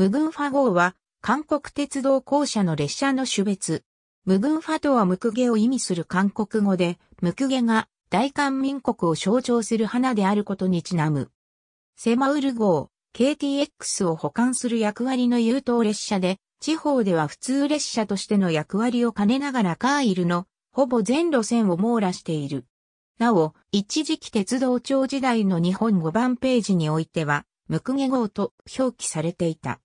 無群ファ号は、韓国鉄道公社の列車の種別。無群ファとはムクゲを意味する韓国語で、ムクゲが大韓民国を象徴する花であることにちなむ。セマウル号、KTX を保管する役割の優等列車で、地方では普通列車としての役割を兼ねながらカーイルのほぼ全路線を網羅している。なお、一時期鉄道庁時代の日本5番ページにおいては、ムクゲ号と表記されていた。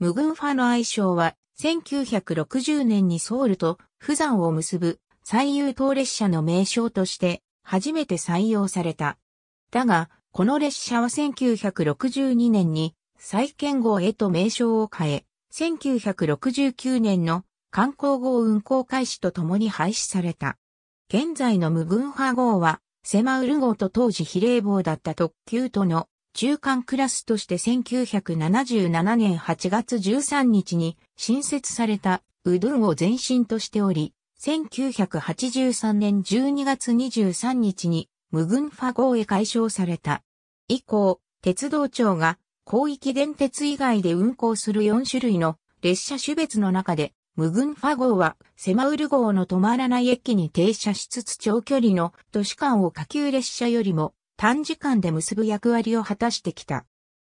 無群ファの愛称は、1960年にソウルと釜山を結ぶ最優等列車の名称として初めて採用された。だが、この列車は1962年に再建号へと名称を変え、1969年の観光号運行開始とともに廃止された。現在の無群派号は、セマウル号と当時比例号だった特急との中間クラスとして1977年8月13日に新設されたうどんを前身としており、1983年12月23日に無群ファ号へ解消された。以降、鉄道庁が広域電鉄以外で運行する4種類の列車種別の中で、無群ファ号はセマウル号の止まらない駅に停車しつつ長距離の都市間を下級列車よりも短時間で結ぶ役割を果たしてきた。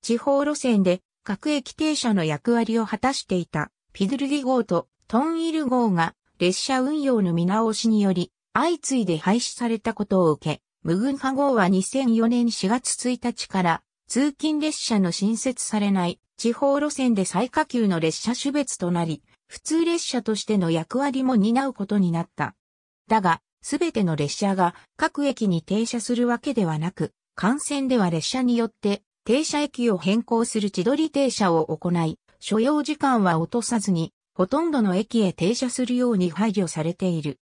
地方路線で各駅停車の役割を果たしていたピドルリ号とトンイル号が列車運用の見直しにより相次いで廃止されたことを受け、無軍派号は2004年4月1日から通勤列車の新設されない地方路線で最下級の列車種別となり、普通列車としての役割も担うことになった。だが、すべての列車が各駅に停車するわけではなく、幹線では列車によって停車駅を変更する自撮り停車を行い、所要時間は落とさずに、ほとんどの駅へ停車するように配慮されている。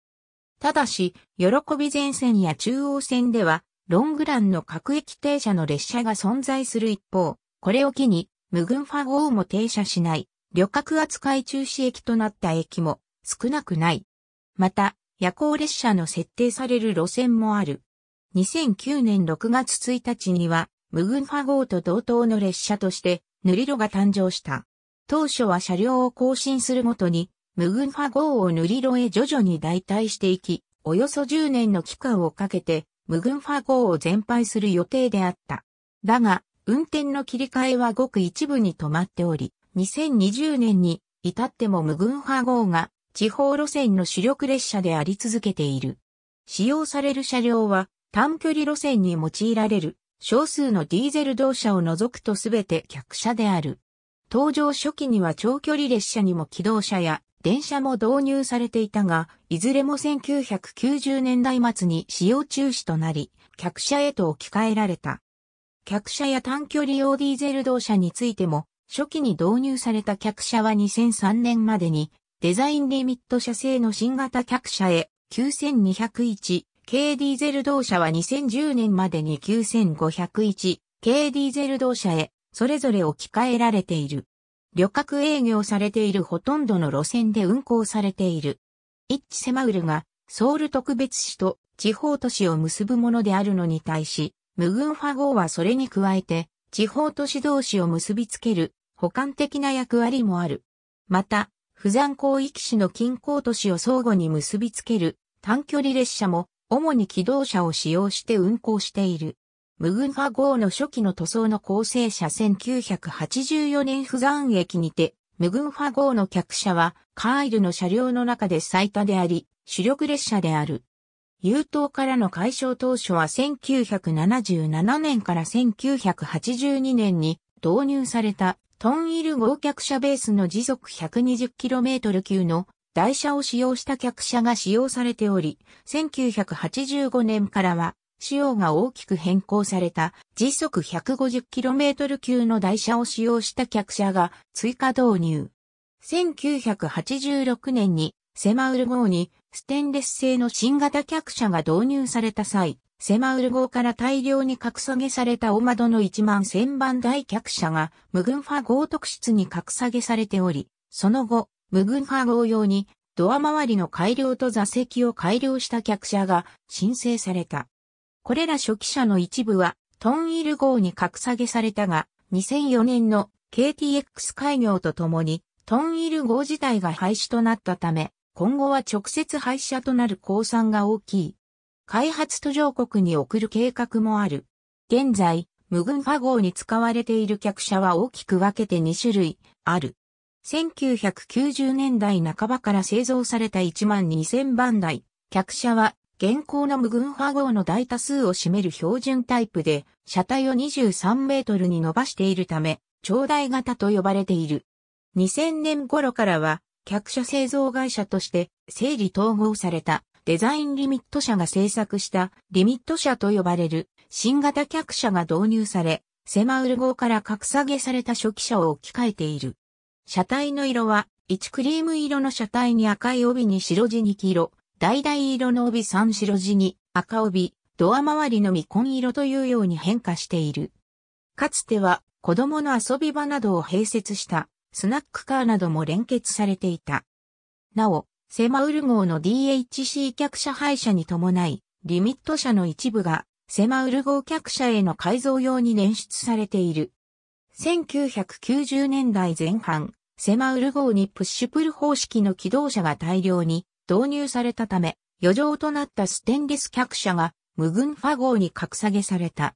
ただし、喜び前線や中央線では、ロングランの各駅停車の列車が存在する一方、これを機に、無群ファ号も停車しない、旅客扱い中止駅となった駅も少なくない。また、夜行列車の設定される路線もある。2009年6月1日には、ムグンファ号と同等の列車として、塗り路が誕生した。当初は車両を更新するごとに、ムグンファ号を塗り路へ徐々に代替していき、およそ10年の期間をかけて、ムグンファ号を全廃する予定であった。だが、運転の切り替えはごく一部に止まっており、2020年に至ってもムグンファ号が地方路線の主力列車であり続けている。使用される車両は短距離路線に用いられる少数のディーゼル動車を除くとすべて客車である。登場初期には長距離列車にも機動車や電車も導入されていたが、いずれも1990年代末に使用中止となり、客車へと置き換えられた。客車や短距離用ディーゼル動車についても、初期に導入された客車は2003年までにデザインリミット社製の新型客車へ 9201K ディーゼル同社は2010年までに 9501K ディーゼル同社へそれぞれ置き換えられている。旅客営業されているほとんどの路線で運行されている。イッチセマウルがソウル特別市と地方都市を結ぶものであるのに対し、ムグンファ号はそれに加えて地方都市同士を結びつける補完的な役割もある。また、釜山港域市の近郊都市を相互に結びつける短距離列車も主に機動車を使用して運行している。無群派号の初期の塗装の構成車1984年釜山駅にて、無群派号の客車はカーイルの車両の中で最多であり、主力列車である。優等からの解消当初は1977年から1982年に導入されたトンイル号客車ベースの時速 120km 級の台車を使用した客車が使用されており、1985年からは、仕様が大きく変更された時速 150km 級の台車を使用した客車が追加導入。1986年にセマウル号にステンレス製の新型客車が導入された際、セマウル号から大量に格下げされた大窓の1万1000番台客車が無ンファ号特室に格下げされており、その後、無ンファ号用にドア周りの改良と座席を改良した客車が申請された。これら初期車の一部はトンイル号に格下げされたが、2004年の KTX 開業とともにトンイル号自体が廃止となったため、今後は直接廃車となる降参が大きい。開発途上国に送る計画もある。現在、無群ファ号に使われている客車は大きく分けて2種類ある。1990年代半ばから製造された1万2000番台、客車は現行の無群ファ号の大多数を占める標準タイプで、車体を23メートルに伸ばしているため、長大型と呼ばれている。2000年頃からは、客車製造会社として整理統合された。デザインリミット社が制作したリミット社と呼ばれる新型客車が導入され、セマウル号から格下げされた初期車を置き換えている。車体の色は、1クリーム色の車体に赤い帯に白地に黄色、橙色の帯3白地に赤帯、ドア周りの未婚色というように変化している。かつては子供の遊び場などを併設したスナックカーなども連結されていた。なお、セマウル号の DHC 客車廃車に伴い、リミット車の一部がセマウル号客車への改造用に捻出されている。1990年代前半、セマウル号にプッシュプル方式の起動車が大量に導入されたため、余剰となったステンレス客車が無群ファ号に格下げされた。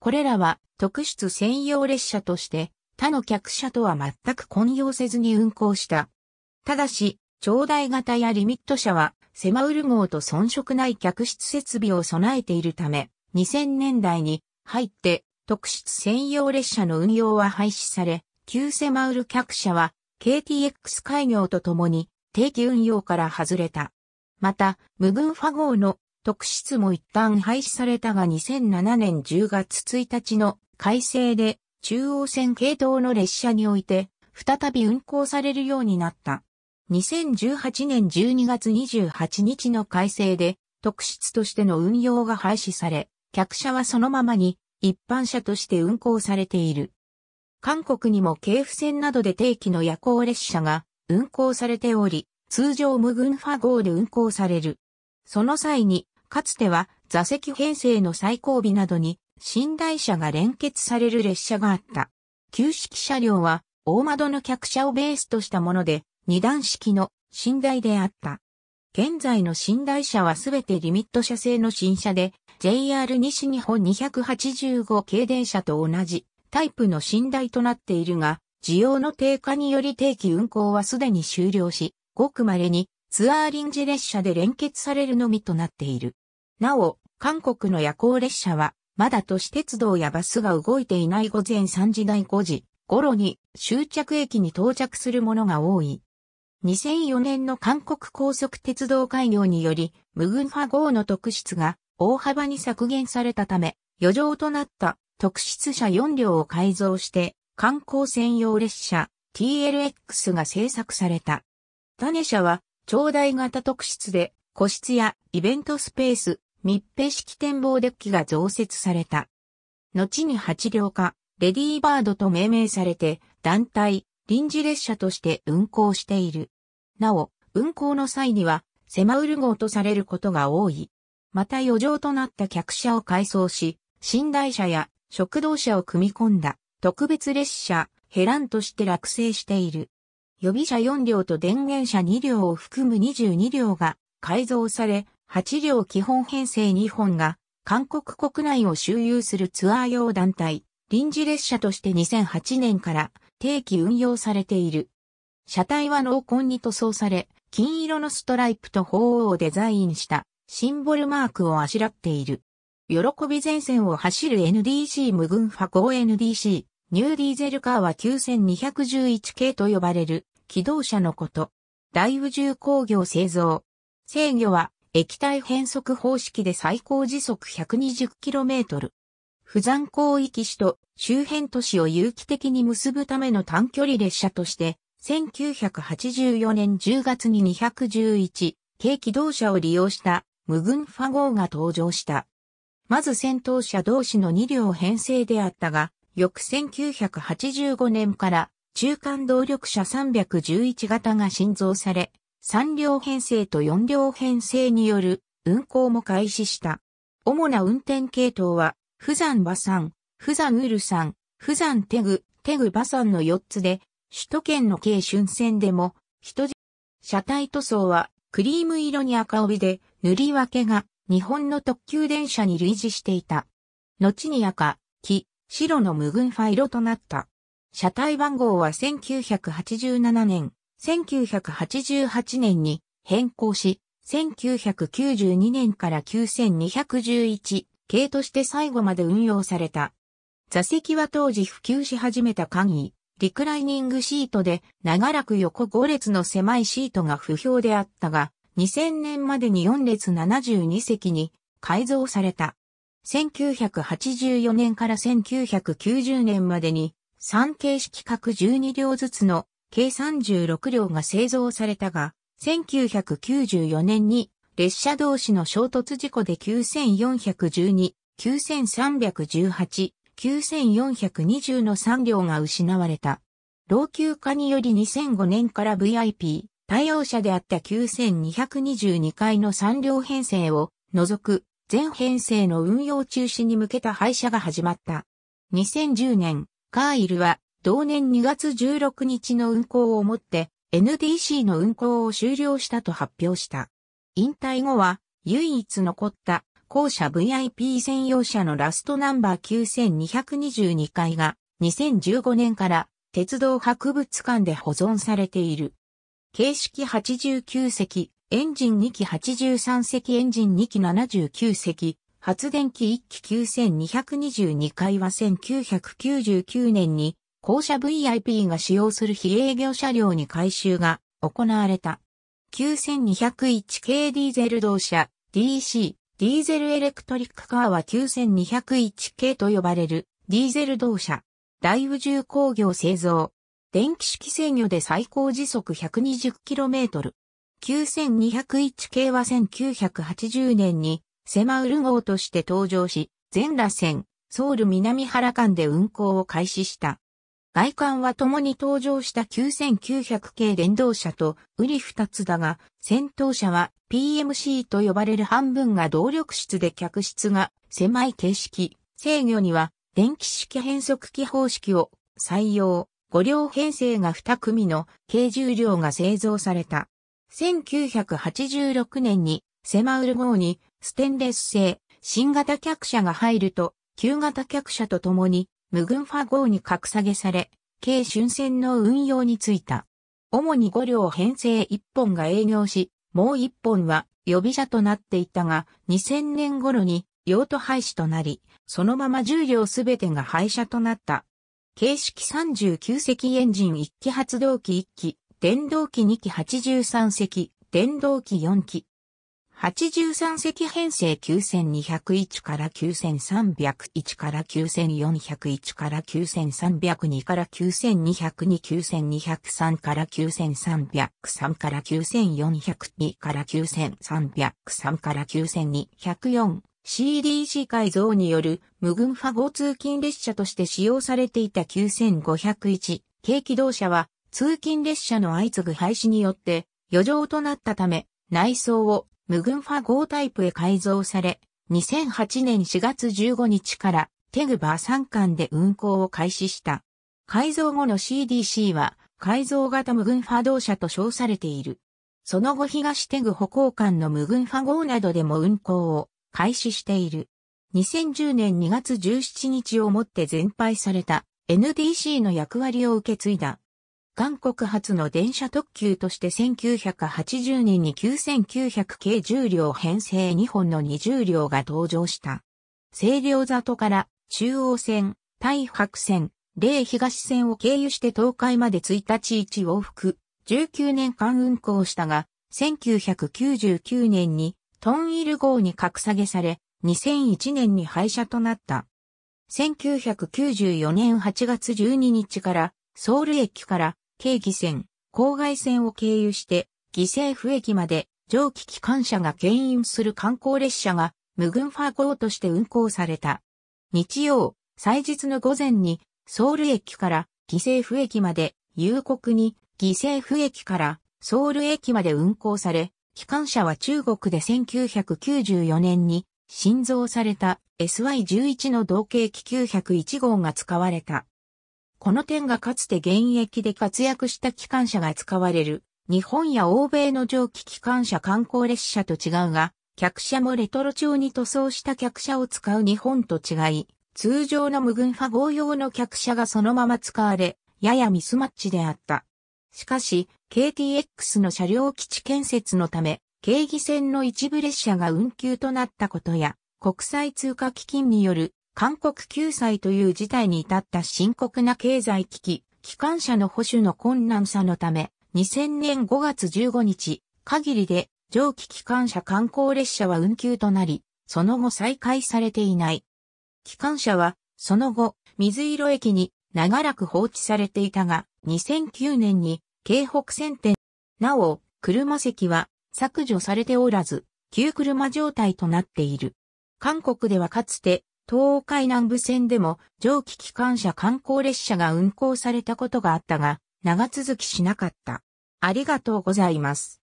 これらは特質専用列車として他の客車とは全く混用せずに運行した。ただし、長大型やリミット車は、セマウル号と遜色ない客室設備を備えているため、2000年代に入って特質専用列車の運用は廃止され、旧セマウル客車は KTX 開業とともに定期運用から外れた。また、無群ファ号の特質も一旦廃止されたが2007年10月1日の改正で中央線系統の列車において再び運行されるようになった。2018年12月28日の改正で、特質としての運用が廃止され、客車はそのままに一般車として運行されている。韓国にも京府線などで定期の夜行列車が運行されており、通常無群ファ号で運行される。その際に、かつては座席編成の最後尾などに寝台車が連結される列車があった。旧式車両は大窓の客車をベースとしたもので、二段式の寝台であった。現在の寝台車はすべてリミット車製の新車で、JR 西日本285系電車と同じタイプの寝台となっているが、需要の低下により定期運行はすでに終了し、ごく稀にツアー臨時列車で連結されるのみとなっている。なお、韓国の夜行列車は、まだ都市鉄道やバスが動いていない午前3時台5時頃に終着駅に到着するものが多い。2004年の韓国高速鉄道開業により、無群派号の特質が大幅に削減されたため、余剰となった特質車4両を改造して、観光専用列車 TLX が製作された。種車は、長大型特質で、個室やイベントスペース、密閉式展望デッキが増設された。後に8両化、レディーバードと命名されて、団体、臨時列車として運行している。なお、運行の際には、セマウル号とされることが多い。また余剰となった客車を改装し、寝台車や食堂車を組み込んだ特別列車、ヘランとして落成している。予備車4両と電源車2両を含む22両が改造され、8両基本編成2本が韓国国内を周遊するツアー用団体、臨時列車として2008年から定期運用されている。車体は濃紺に塗装され、金色のストライプと鳳凰をデザインしたシンボルマークをあしらっている。喜び前線を走る NDC 無群ファ n d c ニューディーゼルカーは9211系と呼ばれる機動車のこと。大宇宙工業製造。制御は液体変速方式で最高時速 120km。不山広域市と周辺都市を有機的に結ぶための短距離列車として1984年10月に211軽機動車を利用した無群ファゴーが登場した。まず戦闘車同士の2両編成であったが、翌1985年から中間動力車311型が新造され、3両編成と4両編成による運行も開始した。主な運転系統は、バサン、フザンウルフザンテグ、テグサンの4つで、首都圏の京春線でも、人車体塗装はクリーム色に赤帯で、塗り分けが日本の特急電車に類似していた。後に赤、黄、白の無群ファ色となった。車体番号は1987年、1988年に変更し、1992年から9211系として最後まで運用された。座席は当時普及し始めた簡易、リクライニングシートで長らく横5列の狭いシートが不評であったが、2000年までに4列72席に改造された。1984年から1990年までに3形式各12両ずつの計36両が製造されたが、1994年に列車同士の衝突事故で9412、9318、9420の3両が失われた。老朽化により2005年から VIP、対応車であった9222回の3両編成を除く全編成の運用中止に向けた廃車が始まった。2010年、カーイルは同年2月16日の運行をもって NDC の運行を終了したと発表した。引退後は唯一残った校舎 VIP 専用車のラストナンバー9222階が2015年から鉄道博物館で保存されている。形式89席、エンジン2機83席エンジン2機79席、発電機1機9222階は1999年に校舎 VIP が使用する非営業車両に改修が行われた。9201系ディーゼル同社 DC ディーゼルエレクトリックカーは9201系と呼ばれるディーゼル動車。大宇宙工業製造。電気式制御で最高時速 120km。9201系は1980年にセマウル号として登場し、全羅線、ソウル南原間で運行を開始した。外観は共に登場した9900系電動車とウリ二つだが、先頭車は PMC と呼ばれる半分が動力室で客室が狭い形式、制御には電気式変速機方式を採用、5両編成が2組の軽重量が製造された。1986年にセマウル号にステンレス製新型客車が入ると、旧型客車と共に無軍ファ号に格下げされ、軽春戦の運用についた。主に5両編成1本が営業し、もう1本は予備車となっていたが、2000年頃に用途廃止となり、そのまま10両すべてが廃車となった。形式39隻エンジン1機発動機1機、電動機2機83隻、電動機4機、83席編成9201から9301から9401から9302から9202 9203から9303から9402から9303から9204 CDC 改造による無群ァ号通勤列車として使用されていた9501軽機動車は通勤列車の相次ぐ廃止によって余剰となったため内装を無群ファ号タイプへ改造され、2008年4月15日からテグバー3巻で運行を開始した。改造後の CDC は改造型無群ファ同社と称されている。その後東テグ歩行間の無群ファ号などでも運行を開始している。2010年2月17日をもって全廃された NDC の役割を受け継いだ。韓国発の電車特急として1980年に9900系重量両編成2本の20両が登場した。清涼里から中央線、大白線、霊東線を経由して東海まで1日1往復、19年間運行したが、1999年にトンイル号に格下げされ、2001年に廃車となった。1994年8月12日から、ソウル駅から京義線、郊外線を経由して、犠牲府駅まで蒸気機関車が牽引する観光列車が無群ファ号として運行された。日曜、祭日の午前にソウル駅から犠牲府駅まで、夕刻に犠牲府駅からソウル駅まで運行され、機関車は中国で1994年に新造された SY11 の同型機901号が使われた。この点がかつて現役で活躍した機関車が使われる、日本や欧米の蒸気機関車観光列車と違うが、客車もレトロ調に塗装した客車を使う日本と違い、通常の無群派合用の客車がそのまま使われ、ややミスマッチであった。しかし、KTX の車両基地建設のため、京義線の一部列車が運休となったことや、国際通貨基金による韓国救済という事態に至った深刻な経済危機、機関車の保守の困難さのため、2000年5月15日、限りで蒸気機関車観光列車は運休となり、その後再開されていない。機関車は、その後、水色駅に長らく放置されていたが、2009年に、京北線店。なお、車席は削除されておらず、旧車状態となっている。韓国ではかつて、東海南部線でも蒸気機関車観光列車が運行されたことがあったが、長続きしなかった。ありがとうございます。